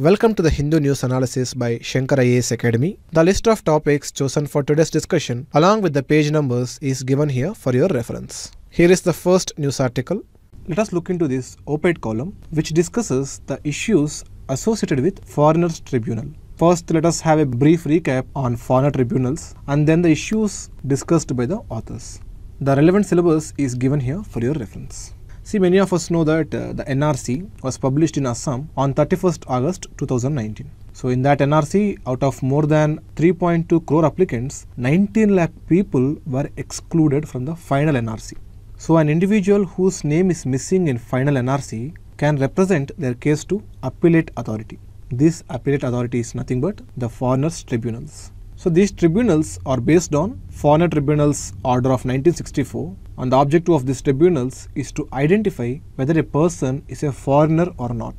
Welcome to the Hindu News Analysis by Shankar IAS Academy. The list of topics chosen for today's discussion along with the page numbers is given here for your reference. Here is the first news article. Let us look into this op-ed column which discusses the issues associated with Foreigners Tribunal. First, let us have a brief recap on foreigner tribunals and then the issues discussed by the authors. The relevant syllabus is given here for your reference. See, many of us know that uh, the NRC was published in Assam on 31st August 2019. So in that NRC, out of more than 3.2 crore applicants, 19 lakh people were excluded from the final NRC. So an individual whose name is missing in final NRC can represent their case to appellate authority. This appellate authority is nothing but the foreigners tribunals. So these tribunals are based on Foreigner Tribunal's Order of 1964 and the objective of these tribunals is to identify whether a person is a foreigner or not.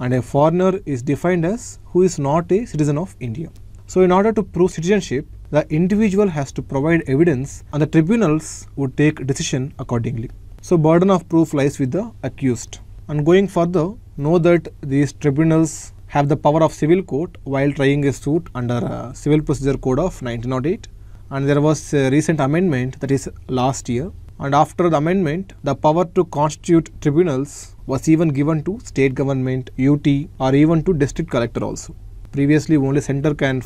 And a foreigner is defined as who is not a citizen of India. So in order to prove citizenship, the individual has to provide evidence and the tribunals would take decision accordingly. So burden of proof lies with the accused. And going further, know that these tribunals have the power of civil court while trying a suit under uh, Civil Procedure Code of 1908 and there was a recent amendment that is last year and after the amendment, the power to constitute tribunals was even given to state government, UT or even to district collector also. Previously only center can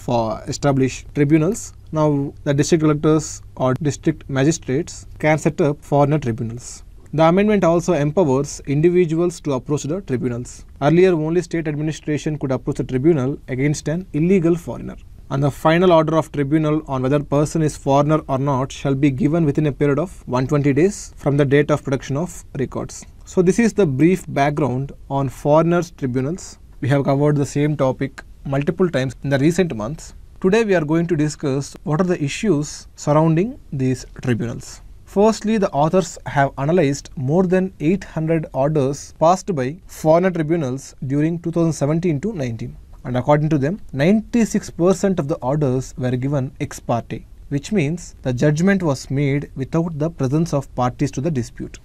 establish tribunals. Now the district collectors or district magistrates can set up foreigner tribunals. The amendment also empowers individuals to approach the tribunals. Earlier only state administration could approach a tribunal against an illegal foreigner and the final order of tribunal on whether person is foreigner or not shall be given within a period of 120 days from the date of production of records. So this is the brief background on foreigners tribunals. We have covered the same topic multiple times in the recent months. Today we are going to discuss what are the issues surrounding these tribunals. Firstly, the authors have analyzed more than 800 orders passed by foreigner tribunals during 2017 to 19 and according to them 96% of the orders were given ex parte which means the judgment was made without the presence of parties to the dispute.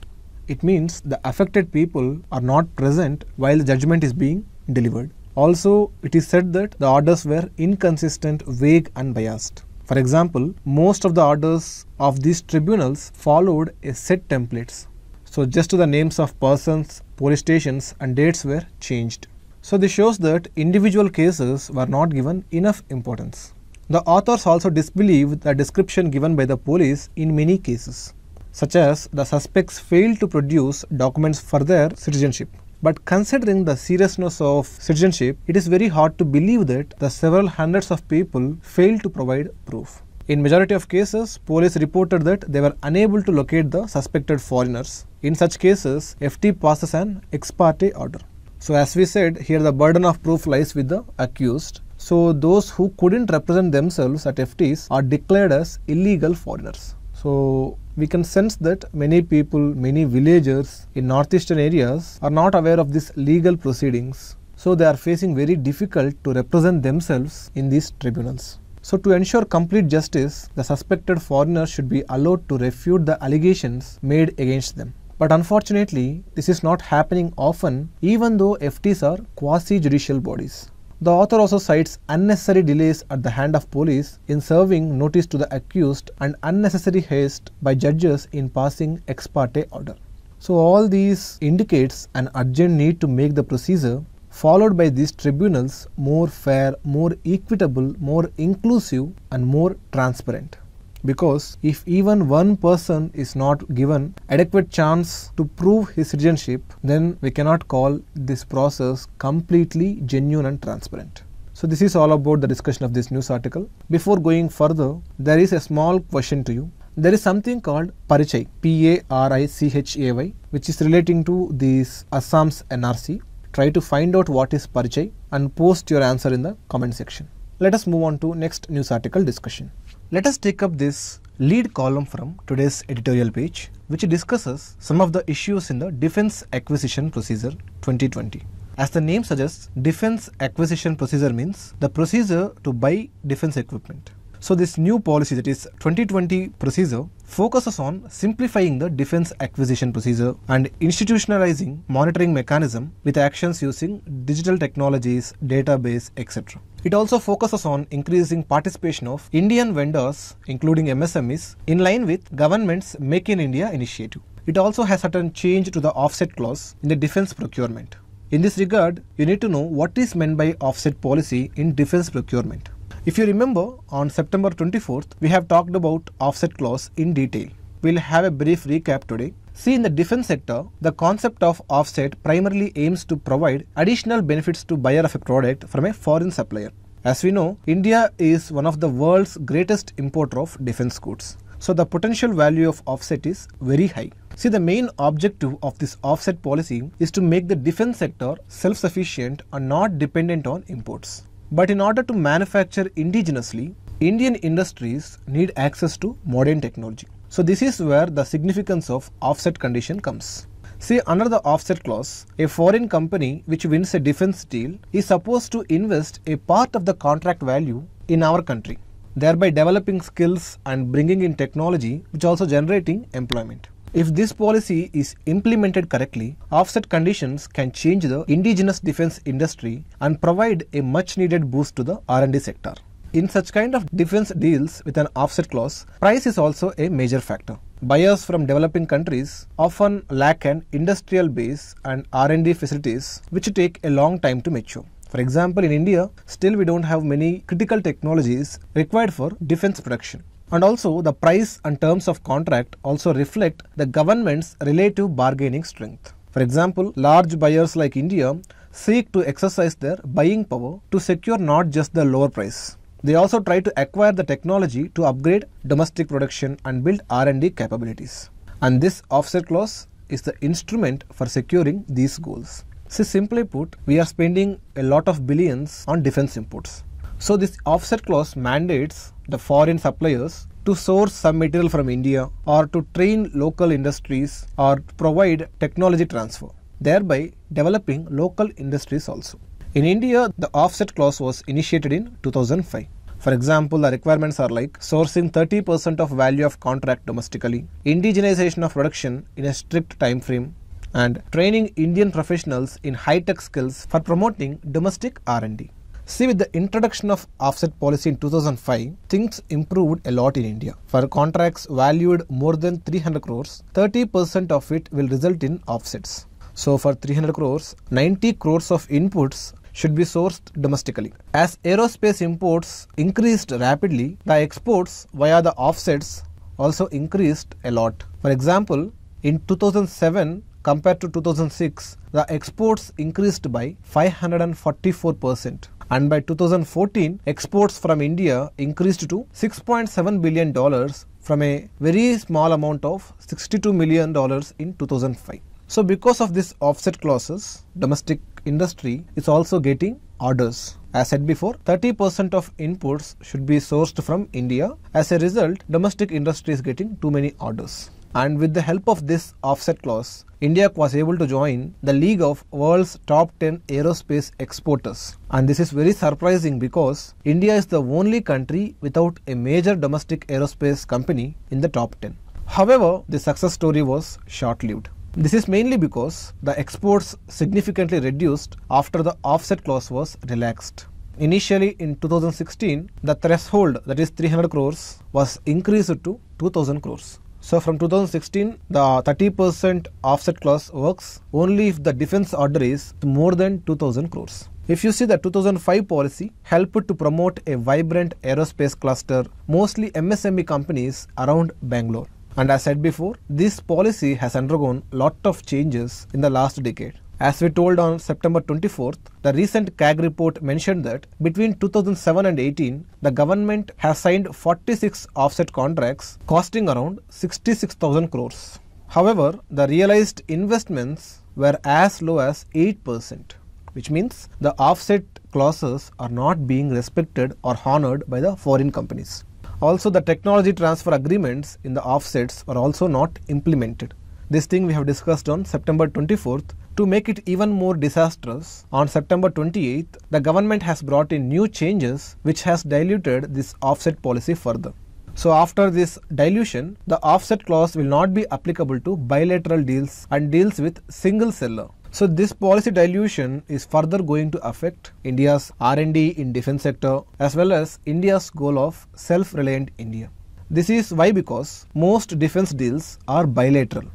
It means the affected people are not present while the judgment is being delivered. Also, it is said that the orders were inconsistent, vague, and biased. For example, most of the orders of these tribunals followed a set templates. So just the names of persons, police stations and dates were changed. So this shows that individual cases were not given enough importance. The authors also disbelieve the description given by the police in many cases, such as the suspects failed to produce documents for their citizenship. But considering the seriousness of citizenship, it is very hard to believe that the several hundreds of people failed to provide proof. In majority of cases, police reported that they were unable to locate the suspected foreigners. In such cases, FT passes an ex parte order. So as we said here the burden of proof lies with the accused. So those who couldn't represent themselves at FTs are declared as illegal foreigners. So we can sense that many people, many villagers in northeastern areas are not aware of these legal proceedings. So they are facing very difficult to represent themselves in these tribunals. So to ensure complete justice, the suspected foreigners should be allowed to refute the allegations made against them. But unfortunately, this is not happening often even though FTs are quasi-judicial bodies. The author also cites unnecessary delays at the hand of police in serving notice to the accused and unnecessary haste by judges in passing ex parte order. So all these indicates an urgent need to make the procedure followed by these tribunals more fair, more equitable, more inclusive and more transparent because if even one person is not given adequate chance to prove his citizenship then we cannot call this process completely genuine and transparent. So this is all about the discussion of this news article. Before going further there is a small question to you. There is something called Parichay, P-A-R-I-C-H-A-Y which is relating to this Assam's NRC. Try to find out what is Parichay and post your answer in the comment section. Let us move on to next news article discussion. Let us take up this lead column from today's editorial page, which discusses some of the issues in the Defense Acquisition Procedure 2020. As the name suggests, defense acquisition procedure means the procedure to buy defense equipment. So this new policy that is 2020 procedure focuses on simplifying the defense acquisition procedure and institutionalizing monitoring mechanism with actions using digital technologies, database, etc. It also focuses on increasing participation of Indian vendors, including MSMEs, in line with government's Make in India initiative. It also has certain change to the offset clause in the defense procurement. In this regard, you need to know what is meant by offset policy in defense procurement. If you remember, on September 24th, we have talked about offset clause in detail. We'll have a brief recap today See, in the defense sector, the concept of offset primarily aims to provide additional benefits to buyer of a product from a foreign supplier. As we know, India is one of the world's greatest importer of defense goods. So the potential value of offset is very high. See, the main objective of this offset policy is to make the defense sector self-sufficient and not dependent on imports. But in order to manufacture indigenously, Indian industries need access to modern technology. So this is where the significance of offset condition comes. See under the offset clause, a foreign company which wins a defense deal is supposed to invest a part of the contract value in our country, thereby developing skills and bringing in technology which also generating employment. If this policy is implemented correctly, offset conditions can change the indigenous defense industry and provide a much needed boost to the R&D sector. In such kind of defense deals with an offset clause, price is also a major factor. Buyers from developing countries often lack an industrial base and R&D facilities which take a long time to mature. For example, in India, still we don't have many critical technologies required for defense production. And also, the price and terms of contract also reflect the government's relative bargaining strength. For example, large buyers like India seek to exercise their buying power to secure not just the lower price, they also try to acquire the technology to upgrade domestic production and build R&D capabilities. And this offset clause is the instrument for securing these goals. So simply put, we are spending a lot of billions on defense imports. So this offset clause mandates the foreign suppliers to source some material from India or to train local industries or provide technology transfer, thereby developing local industries also. In India, the offset clause was initiated in 2005. For example, the requirements are like sourcing 30% of value of contract domestically, indigenization of production in a strict time frame, and training Indian professionals in high-tech skills for promoting domestic R&D. See, with the introduction of offset policy in 2005, things improved a lot in India. For contracts valued more than 300 crores, 30% of it will result in offsets. So for 300 crores, 90 crores of inputs should be sourced domestically. As aerospace imports increased rapidly, the exports via the offsets also increased a lot. For example, in 2007 compared to 2006, the exports increased by 544% and by 2014 exports from India increased to 6.7 billion dollars from a very small amount of 62 million dollars in 2005. So because of this offset clauses, domestic industry is also getting orders. As said before, 30% of inputs should be sourced from India. As a result, domestic industry is getting too many orders. And with the help of this offset clause, India was able to join the League of World's Top 10 Aerospace Exporters. And this is very surprising because India is the only country without a major domestic aerospace company in the top 10. However, the success story was short lived. This is mainly because the exports significantly reduced after the offset clause was relaxed. Initially in 2016, the threshold that is 300 crores was increased to 2000 crores. So from 2016, the 30% offset clause works only if the defense order is more than 2000 crores. If you see the 2005 policy helped to promote a vibrant aerospace cluster, mostly MSME companies around Bangalore. And as said before, this policy has undergone lot of changes in the last decade. As we told on September 24th, the recent CAG report mentioned that between 2007 and 18, the government has signed 46 offset contracts costing around 66,000 crores. However, the realized investments were as low as 8%, which means the offset clauses are not being respected or honored by the foreign companies. Also, the technology transfer agreements in the offsets are also not implemented. This thing we have discussed on September 24th. To make it even more disastrous, on September 28th, the government has brought in new changes which has diluted this offset policy further. So after this dilution, the offset clause will not be applicable to bilateral deals and deals with single seller. So this policy dilution is further going to affect India's R&D in defense sector as well as India's goal of self-reliant India. This is why because most defense deals are bilateral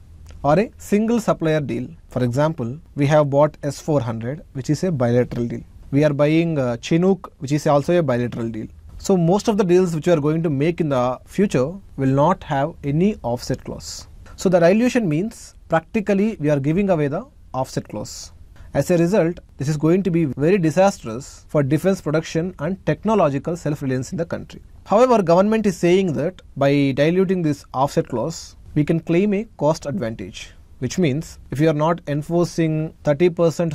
or a single supplier deal. For example, we have bought S400 which is a bilateral deal. We are buying uh, Chinook which is also a bilateral deal. So most of the deals which we are going to make in the future will not have any offset clause. So the dilution means practically we are giving away the offset clause. As a result, this is going to be very disastrous for defense production and technological self-reliance in the country. However, government is saying that by diluting this offset clause, we can claim a cost advantage, which means if you are not enforcing 30%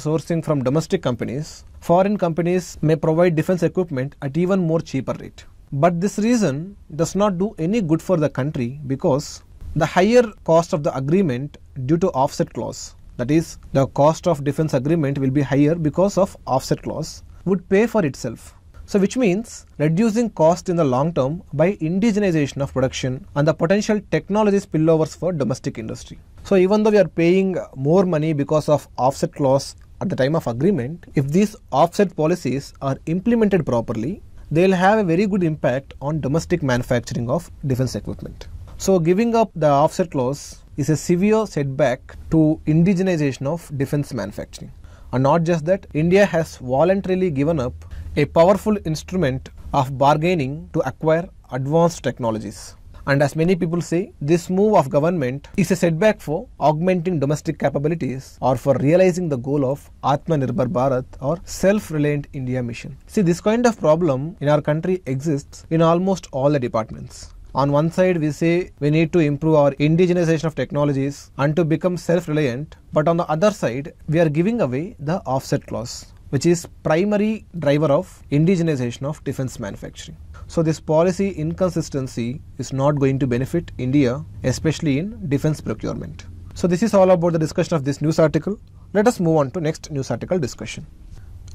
sourcing from domestic companies, foreign companies may provide defense equipment at even more cheaper rate. But this reason does not do any good for the country because the higher cost of the agreement due to offset clause that is the cost of defense agreement will be higher because of offset clause would pay for itself. So which means reducing cost in the long term by indigenization of production and the potential technology spillovers for domestic industry. So even though we are paying more money because of offset clause at the time of agreement, if these offset policies are implemented properly, they'll have a very good impact on domestic manufacturing of defense equipment. So giving up the offset clause is a severe setback to indigenization of defense manufacturing. And not just that, India has voluntarily given up a powerful instrument of bargaining to acquire advanced technologies. And as many people say, this move of government is a setback for augmenting domestic capabilities or for realizing the goal of Atmanirbhar Bharat or self-reliant India mission. See, this kind of problem in our country exists in almost all the departments. On one side, we say we need to improve our indigenization of technologies and to become self reliant, but on the other side, we are giving away the offset clause which is primary driver of indigenization of defense manufacturing. So this policy inconsistency is not going to benefit India, especially in defense procurement. So this is all about the discussion of this news article. Let us move on to next news article discussion.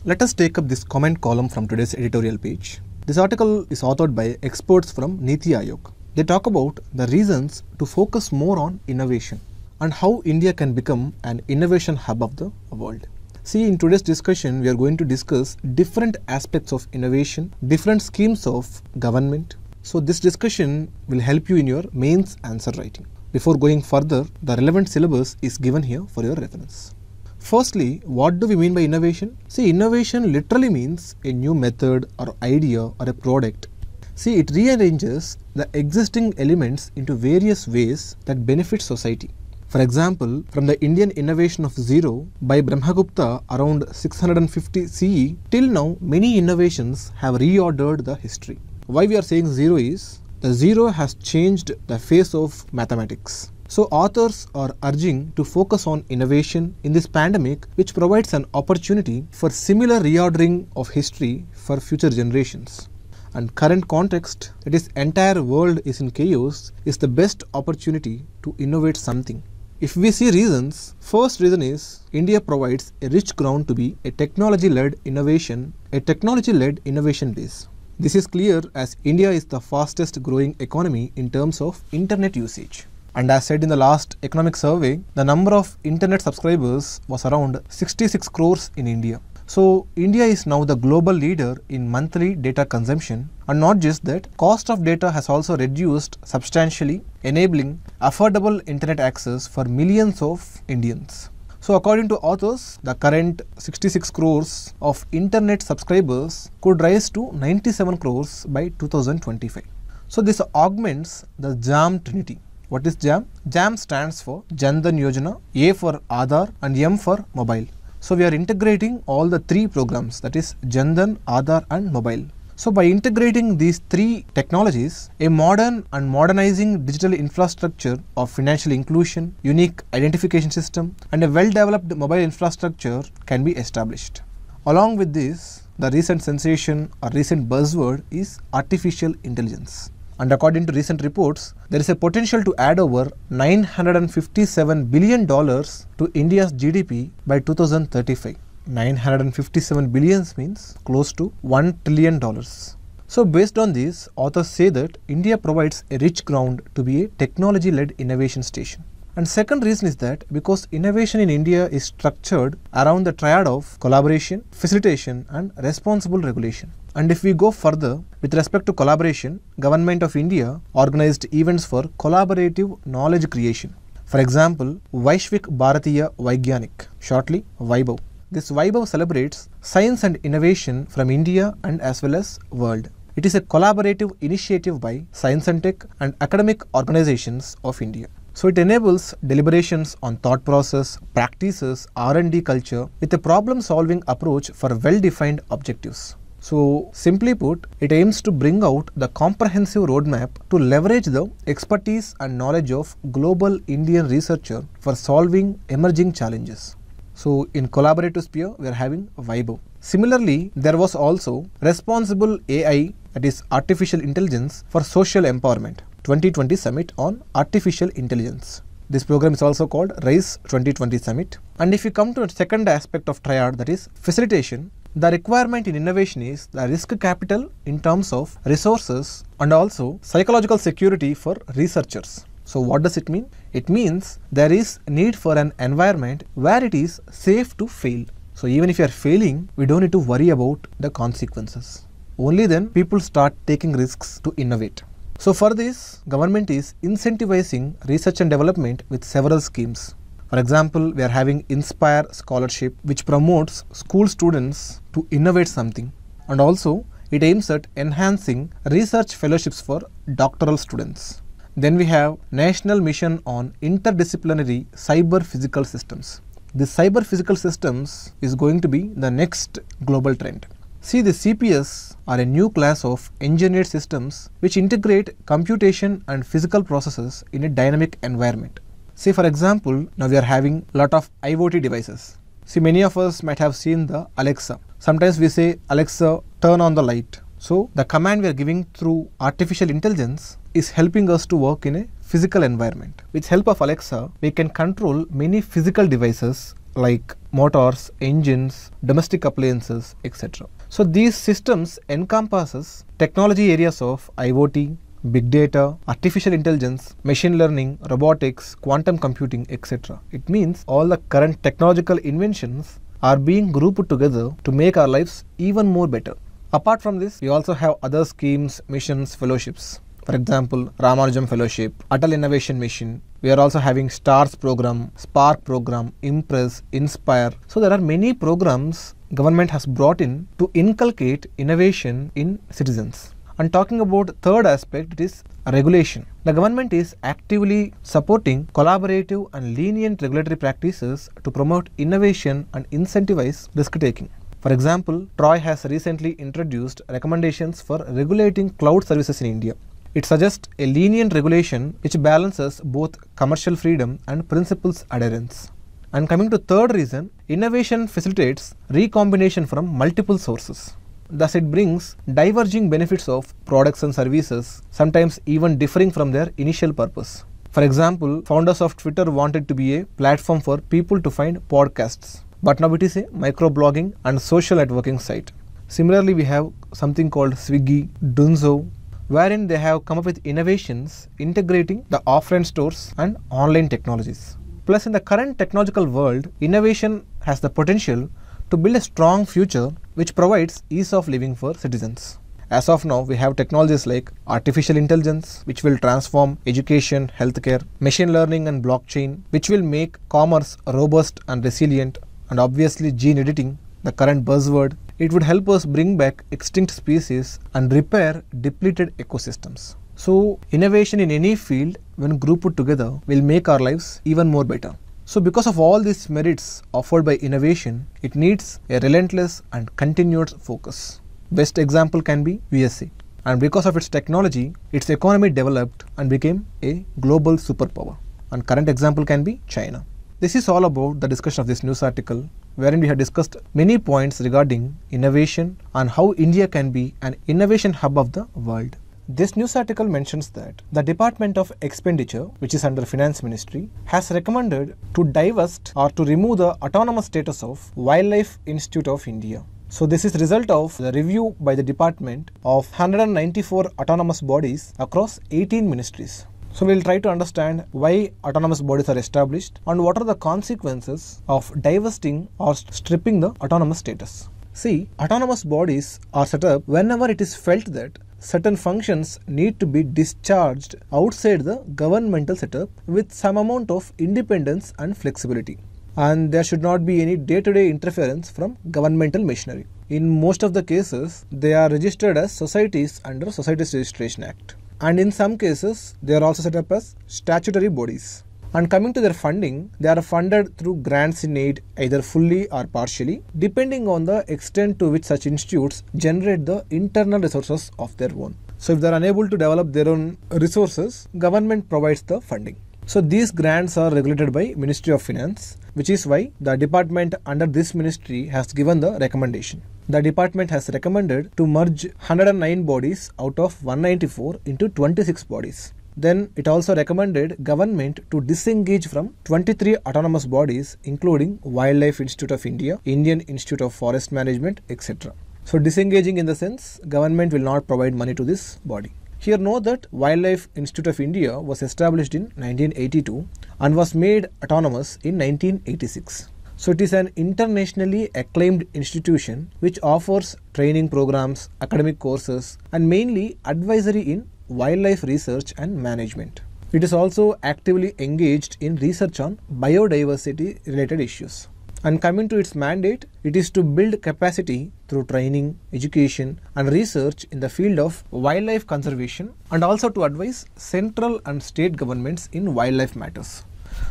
Let us take up this comment column from today's editorial page. This article is authored by experts from Niti Aayog. They talk about the reasons to focus more on innovation and how India can become an innovation hub of the world. See, in today's discussion, we are going to discuss different aspects of innovation, different schemes of government. So, this discussion will help you in your mains answer writing. Before going further, the relevant syllabus is given here for your reference. Firstly, what do we mean by innovation? See, innovation literally means a new method or idea or a product. See, it rearranges the existing elements into various ways that benefit society. For example, from the Indian innovation of zero by Brahmagupta around 650 CE till now, many innovations have reordered the history. Why we are saying zero is the zero has changed the face of mathematics. So authors are urging to focus on innovation in this pandemic which provides an opportunity for similar reordering of history for future generations and current context that is entire world is in chaos is the best opportunity to innovate something. If we see reasons, first reason is India provides a rich ground to be a technology-led innovation, a technology-led innovation base. This is clear as India is the fastest growing economy in terms of internet usage. And as said in the last economic survey, the number of internet subscribers was around 66 crores in India. So India is now the global leader in monthly data consumption and not just that, cost of data has also reduced substantially enabling affordable internet access for millions of Indians. So according to authors, the current 66 crores of internet subscribers could rise to 97 crores by 2025. So this augments the JAM trinity what is JAM? JAM stands for Jan Dhan Yojana, A for Aadhaar and M for mobile. So we are integrating all the three programs that is Jan Dhan, Aadhaar and mobile. So by integrating these three technologies, a modern and modernizing digital infrastructure of financial inclusion, unique identification system and a well-developed mobile infrastructure can be established. Along with this, the recent sensation or recent buzzword is artificial intelligence and according to recent reports, there is a potential to add over $957 billion to India's GDP by 2035. 957 billions means close to 1 trillion dollars. So based on this, authors say that India provides a rich ground to be a technology-led innovation station. And second reason is that because innovation in India is structured around the triad of collaboration, facilitation and responsible regulation. And if we go further, with respect to collaboration, Government of India organized events for collaborative knowledge creation. For example, Vaishvik Bharatiya Vaigyanik, shortly Vaibhav. This Vaibhav celebrates science and innovation from India and as well as world. It is a collaborative initiative by science and tech and academic organizations of India. So it enables deliberations on thought process, practices, R&D culture with a problem-solving approach for well-defined objectives. So simply put, it aims to bring out the comprehensive roadmap to leverage the expertise and knowledge of global Indian researcher for solving emerging challenges. So in collaborative sphere, we are having Vibo. Similarly, there was also responsible AI, that is artificial intelligence for social empowerment, 2020 summit on artificial intelligence. This program is also called RISE 2020 Summit. And if you come to the second aspect of triad, that is facilitation, the requirement in innovation is the risk capital in terms of resources and also psychological security for researchers. So what does it mean? It means there is need for an environment where it is safe to fail. So even if you are failing, we don't need to worry about the consequences. Only then people start taking risks to innovate. So for this, government is incentivizing research and development with several schemes. For example, we are having Inspire Scholarship, which promotes school students to innovate something. And also, it aims at enhancing research fellowships for doctoral students. Then we have National Mission on Interdisciplinary Cyber Physical Systems. The cyber physical systems is going to be the next global trend. See, the CPS are a new class of engineered systems which integrate computation and physical processes in a dynamic environment. Say for example, now we are having lot of IoT devices. See many of us might have seen the Alexa. Sometimes we say Alexa turn on the light. So the command we are giving through artificial intelligence is helping us to work in a physical environment. With help of Alexa, we can control many physical devices like motors, engines, domestic appliances, etc. So these systems encompasses technology areas of IoT, big data, artificial intelligence, machine learning, robotics, quantum computing, etc. It means all the current technological inventions are being grouped together to make our lives even more better. Apart from this, we also have other schemes, missions, fellowships. For example, Ramanujam Fellowship, Atal Innovation Mission. We are also having STARS program, Spark program, Impress, Inspire. So there are many programs government has brought in to inculcate innovation in citizens. And talking about third aspect, it is regulation. The government is actively supporting collaborative and lenient regulatory practices to promote innovation and incentivize risk taking. For example, Troy has recently introduced recommendations for regulating cloud services in India. It suggests a lenient regulation which balances both commercial freedom and principles adherence. And coming to third reason, innovation facilitates recombination from multiple sources. Thus, it brings diverging benefits of products and services, sometimes even differing from their initial purpose. For example, founders of Twitter wanted to be a platform for people to find podcasts, but now it is a microblogging and social networking site. Similarly, we have something called Swiggy, Dunzo, wherein they have come up with innovations integrating the offline stores and online technologies. Plus, in the current technological world, innovation has the potential to build a strong future which provides ease of living for citizens. As of now, we have technologies like artificial intelligence, which will transform education, healthcare, machine learning, and blockchain, which will make commerce robust and resilient, and obviously, gene editing, the current buzzword. It would help us bring back extinct species and repair depleted ecosystems. So, innovation in any field, when grouped together, will make our lives even more better. So because of all these merits offered by innovation, it needs a relentless and continuous focus. Best example can be USA. And because of its technology, its economy developed and became a global superpower. And current example can be China. This is all about the discussion of this news article wherein we have discussed many points regarding innovation and how India can be an innovation hub of the world. This news article mentions that the Department of Expenditure, which is under Finance Ministry, has recommended to divest or to remove the autonomous status of Wildlife Institute of India. So this is result of the review by the department of 194 autonomous bodies across 18 ministries. So we'll try to understand why autonomous bodies are established and what are the consequences of divesting or stripping the autonomous status. See, autonomous bodies are set up whenever it is felt that certain functions need to be discharged outside the governmental setup with some amount of independence and flexibility. And there should not be any day to day interference from governmental machinery. In most of the cases, they are registered as societies under Societies Registration Act. And in some cases, they are also set up as statutory bodies. And coming to their funding, they are funded through grants in aid, either fully or partially, depending on the extent to which such institutes generate the internal resources of their own. So if they are unable to develop their own resources, government provides the funding. So these grants are regulated by Ministry of Finance, which is why the department under this ministry has given the recommendation. The department has recommended to merge 109 bodies out of 194 into 26 bodies. Then it also recommended government to disengage from 23 autonomous bodies including Wildlife Institute of India, Indian Institute of Forest Management, etc. So disengaging in the sense government will not provide money to this body. Here note that Wildlife Institute of India was established in 1982 and was made autonomous in 1986. So it is an internationally acclaimed institution which offers training programs, academic courses and mainly advisory in wildlife research and management. It is also actively engaged in research on biodiversity related issues. And coming to its mandate, it is to build capacity through training, education, and research in the field of wildlife conservation and also to advise central and state governments in wildlife matters.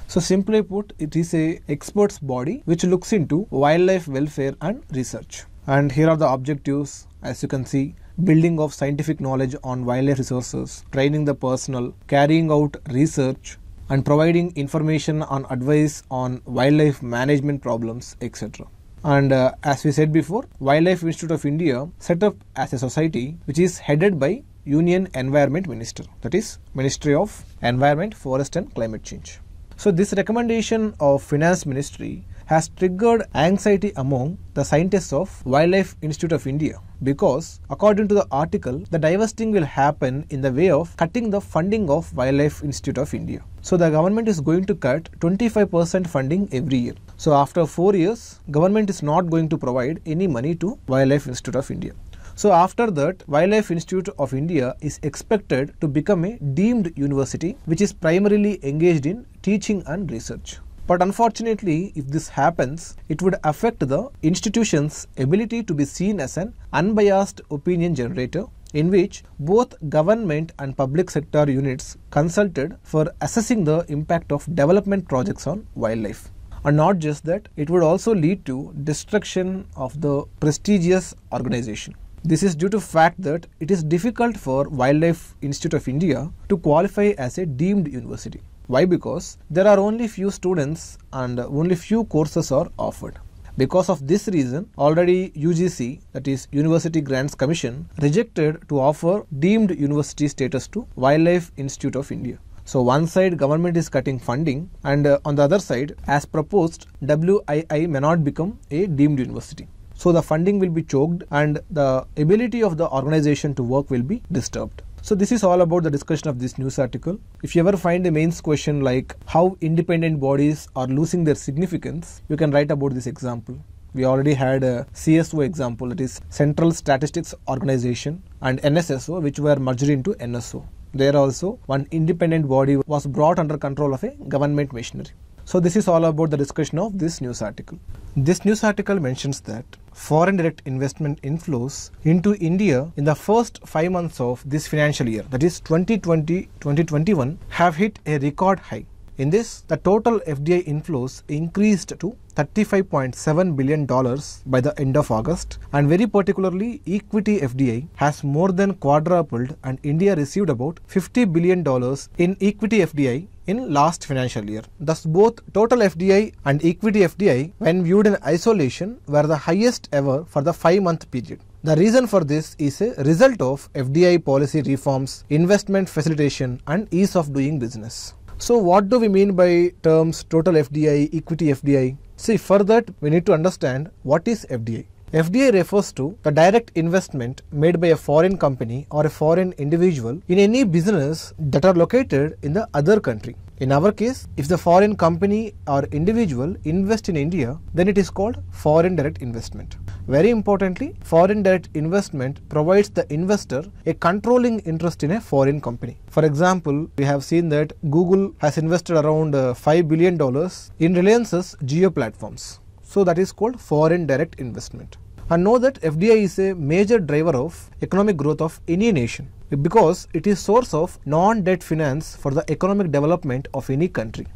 So simply put, it is a experts body which looks into wildlife welfare and research. And here are the objectives as you can see building of scientific knowledge on wildlife resources, training the personnel, carrying out research, and providing information and advice on wildlife management problems, etc. And uh, as we said before, Wildlife Institute of India set up as a society which is headed by Union Environment Minister, that is Ministry of Environment, Forest and Climate Change. So this recommendation of Finance Ministry has triggered anxiety among the scientists of Wildlife Institute of India because according to the article, the divesting will happen in the way of cutting the funding of Wildlife Institute of India. So the government is going to cut 25% funding every year. So after 4 years, government is not going to provide any money to Wildlife Institute of India. So after that, Wildlife Institute of India is expected to become a deemed university which is primarily engaged in teaching and research. But unfortunately, if this happens, it would affect the institution's ability to be seen as an unbiased opinion generator in which both government and public sector units consulted for assessing the impact of development projects on wildlife. And not just that, it would also lead to destruction of the prestigious organization. This is due to fact that it is difficult for Wildlife Institute of India to qualify as a deemed university. Why? Because there are only few students and only few courses are offered. Because of this reason, already UGC, that is University Grants Commission, rejected to offer deemed university status to Wildlife Institute of India. So one side government is cutting funding and uh, on the other side as proposed WII may not become a deemed university. So the funding will be choked and the ability of the organization to work will be disturbed. So this is all about the discussion of this news article. If you ever find a mains question like how independent bodies are losing their significance, you can write about this example. We already had a CSO example that is Central Statistics Organization and NSSO which were merged into NSO. There also one independent body was brought under control of a government machinery. So this is all about the discussion of this news article. This news article mentions that foreign direct investment inflows into India in the first 5 months of this financial year that is 2020-2021 have hit a record high. In this, the total FDI inflows increased to $35.7 billion by the end of August, and very particularly, equity FDI has more than quadrupled, and India received about $50 billion in equity FDI in last financial year. Thus, both total FDI and equity FDI, when viewed in isolation, were the highest ever for the 5-month period. The reason for this is a result of FDI policy reforms, investment facilitation and ease of doing business. So what do we mean by terms total FDI, equity FDI? See for that we need to understand what is FDI. FDA refers to the direct investment made by a foreign company or a foreign individual in any business that are located in the other country. In our case, if the foreign company or individual invest in India, then it is called foreign direct investment. Very importantly, foreign direct investment provides the investor a controlling interest in a foreign company. For example, we have seen that Google has invested around uh, $5 billion in Reliance's geo platforms. So that is called foreign direct investment and know that FDI is a major driver of economic growth of any nation because it is source of non-debt finance for the economic development of any country.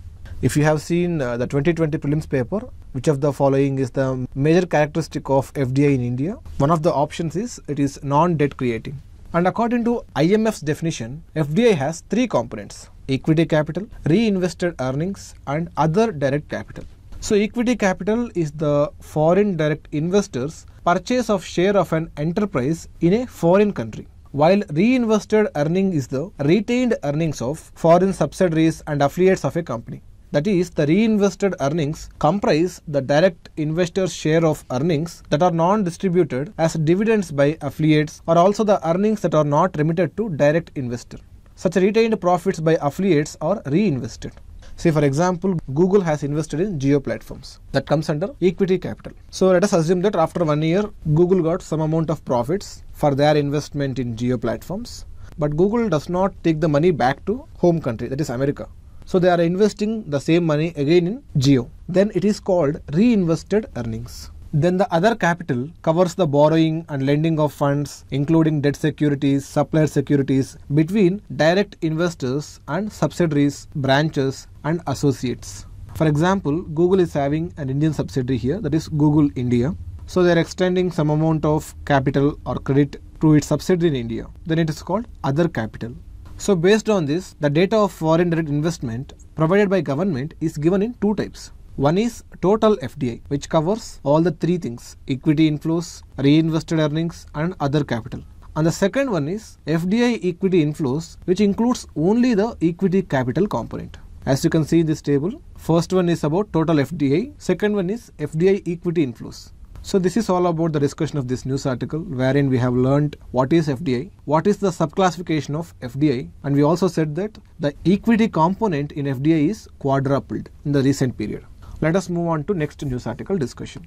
If you have seen uh, the 2020 prelims paper, which of the following is the major characteristic of FDI in India? One of the options is it is non-debt creating. And according to IMF's definition, FDI has three components, equity capital, reinvested earnings and other direct capital. So equity capital is the foreign direct investors purchase of share of an enterprise in a foreign country while reinvested earning is the retained earnings of foreign subsidiaries and affiliates of a company. That is, the reinvested earnings comprise the direct investor's share of earnings that are non-distributed as dividends by affiliates or also the earnings that are not remitted to direct investor. Such retained profits by affiliates are reinvested. Say for example, Google has invested in geo platforms that comes under equity capital. So let us assume that after one year, Google got some amount of profits for their investment in geo platforms. But Google does not take the money back to home country, that is America. So they are investing the same money again in geo. Then it is called reinvested earnings. Then the other capital covers the borrowing and lending of funds, including debt securities, supplier securities, between direct investors and subsidiaries, branches, and associates. For example, Google is having an Indian subsidiary here, that is Google India. So they are extending some amount of capital or credit to its subsidiary in India. Then it is called other capital. So based on this, the data of foreign direct investment provided by government is given in two types. One is total FDI, which covers all the three things equity inflows, reinvested earnings, and other capital. And the second one is FDI equity inflows, which includes only the equity capital component. As you can see in this table, first one is about total FDI, second one is FDI equity inflows. So this is all about the discussion of this news article wherein we have learned what is FDI, what is the subclassification of FDI and we also said that the equity component in FDI is quadrupled in the recent period. Let us move on to next news article discussion.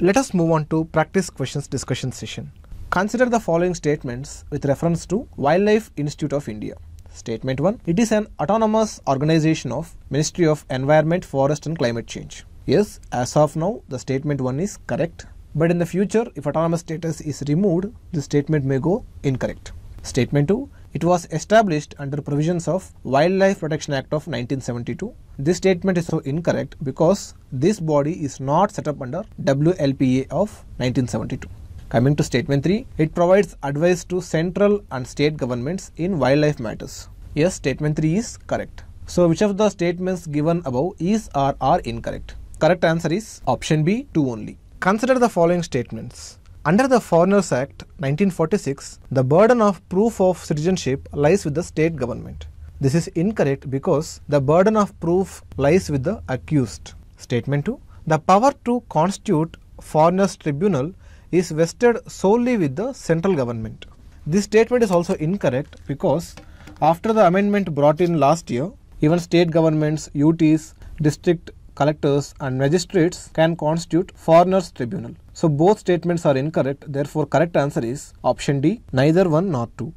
Let us move on to practice questions discussion session. Consider the following statements with reference to Wildlife Institute of India. Statement 1. It is an autonomous organization of Ministry of Environment, Forest and Climate Change. Yes, as of now, the statement 1 is correct. But in the future, if autonomous status is removed, the statement may go incorrect. Statement 2. It was established under provisions of Wildlife Protection Act of 1972. This statement is so incorrect because this body is not set up under WLPA of 1972. Coming to statement 3, it provides advice to central and state governments in wildlife matters. Yes, statement 3 is correct. So which of the statements given above is or are incorrect? Correct answer is option B, 2 only. Consider the following statements. Under the Foreigners Act 1946, the burden of proof of citizenship lies with the state government. This is incorrect because the burden of proof lies with the accused. Statement 2. The power to constitute foreigners tribunal is vested solely with the central government. This statement is also incorrect because after the amendment brought in last year, even state governments, UTs, district collectors and magistrates can constitute foreigners tribunal. So both statements are incorrect. Therefore, correct answer is option D, neither one nor two.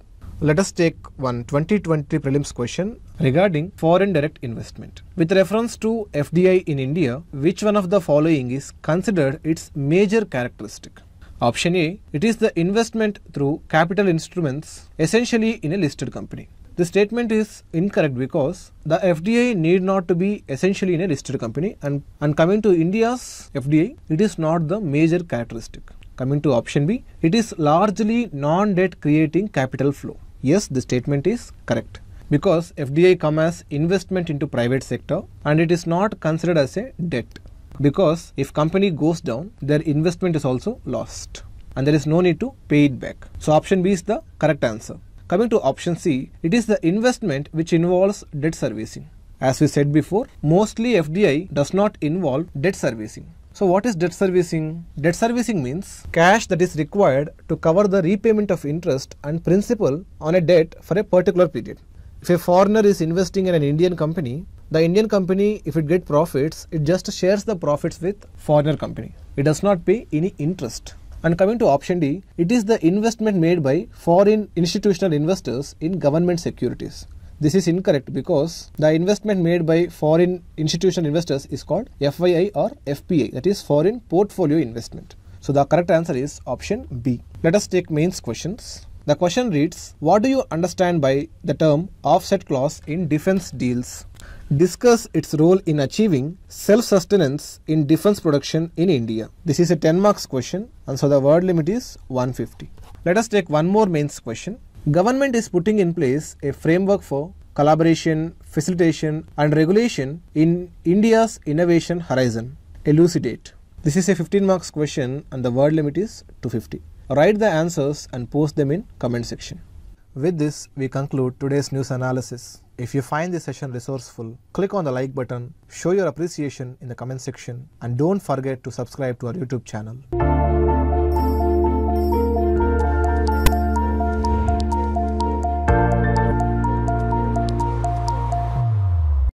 Let us take one 2020 prelims question regarding foreign direct investment. With reference to FDI in India, which one of the following is considered its major characteristic? Option A, it is the investment through capital instruments, essentially in a listed company. The statement is incorrect because the FDA need not to be essentially in a listed company and, and coming to India's FDA, it is not the major characteristic. Coming to option B, it is largely non-debt creating capital flow. Yes, the statement is correct because FDA come as investment into private sector and it is not considered as a debt because if company goes down, their investment is also lost and there is no need to pay it back. So option B is the correct answer. Coming to option C, it is the investment which involves debt servicing. As we said before, mostly FDI does not involve debt servicing. So what is debt servicing? Debt servicing means cash that is required to cover the repayment of interest and principal on a debt for a particular period. If a foreigner is investing in an Indian company, the Indian company, if it get profits, it just shares the profits with foreigner company. It does not pay any interest. And coming to option D, it is the investment made by foreign institutional investors in government securities. This is incorrect because the investment made by foreign institutional investors is called FYI or FPI, that is foreign portfolio investment. So the correct answer is option B. Let us take mains questions. The question reads, what do you understand by the term offset clause in defense deals? discuss its role in achieving self-sustenance in defense production in India. This is a 10 marks question and so the word limit is 150. Let us take one more mains question. Government is putting in place a framework for collaboration, facilitation and regulation in India's innovation horizon. Elucidate. This is a 15 marks question and the word limit is 250. Write the answers and post them in comment section. With this, we conclude today's news analysis. If you find this session resourceful, click on the like button, show your appreciation in the comment section, and don't forget to subscribe to our YouTube channel.